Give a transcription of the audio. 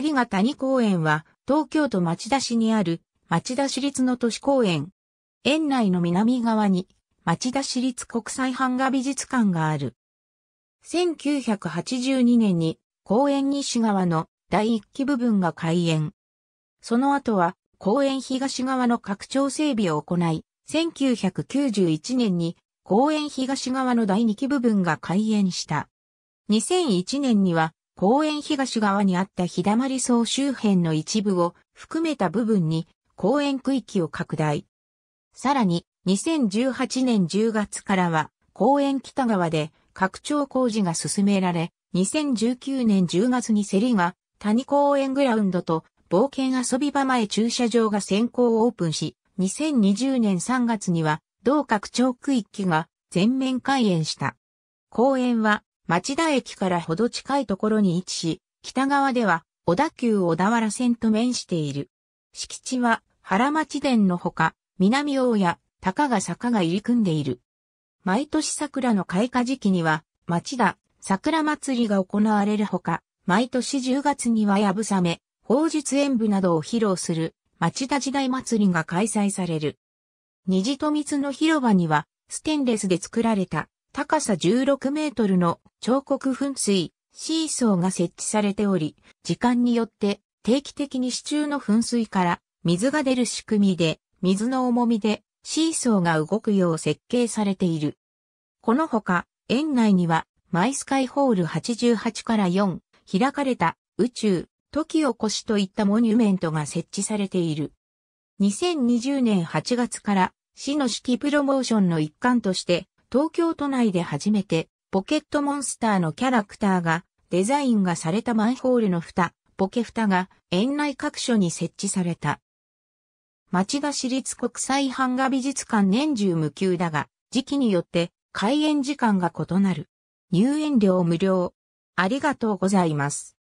リガ谷公園は東京都町田市にある町田市立の都市公園。園内の南側に町田市立国際版画美術館がある。1982年に公園西側の第1期部分が開園。その後は公園東側の拡張整備を行い、1991年に公園東側の第2期部分が開園した。2001年には公園東側にあった日だまり層周辺の一部を含めた部分に公園区域を拡大。さらに2018年10月からは公園北側で拡張工事が進められ、2019年10月に競りが谷公園グラウンドと冒険遊び場前駐車場が先行オープンし、2020年3月には同拡張区域が全面開園した。公園は町田駅からほど近いところに位置し、北側では小田急小田原線と面している。敷地は原町殿のほか、南大谷、高が坂が入り組んでいる。毎年桜の開花時期には、町田、桜祭りが行われるほか、毎年10月にはやぶさめ、宝術演舞などを披露する町田時代祭りが開催される。虹と水の広場には、ステンレスで作られた高さ16メートルの彫刻噴水、シーソーが設置されており、時間によって定期的に支柱の噴水から水が出る仕組みで、水の重みでシーソーが動くよう設計されている。このほか、園内にはマイスカイホール88から4、開かれた宇宙、時を越しといったモニュメントが設置されている。2020年8月から市の指揮プロモーションの一環として東京都内で初めてポケットモンスターのキャラクターがデザインがされたマンホールの蓋、ポケ蓋が園内各所に設置された。町田市立国際版画美術館年中無休だが、時期によって開園時間が異なる。入園料無料。ありがとうございます。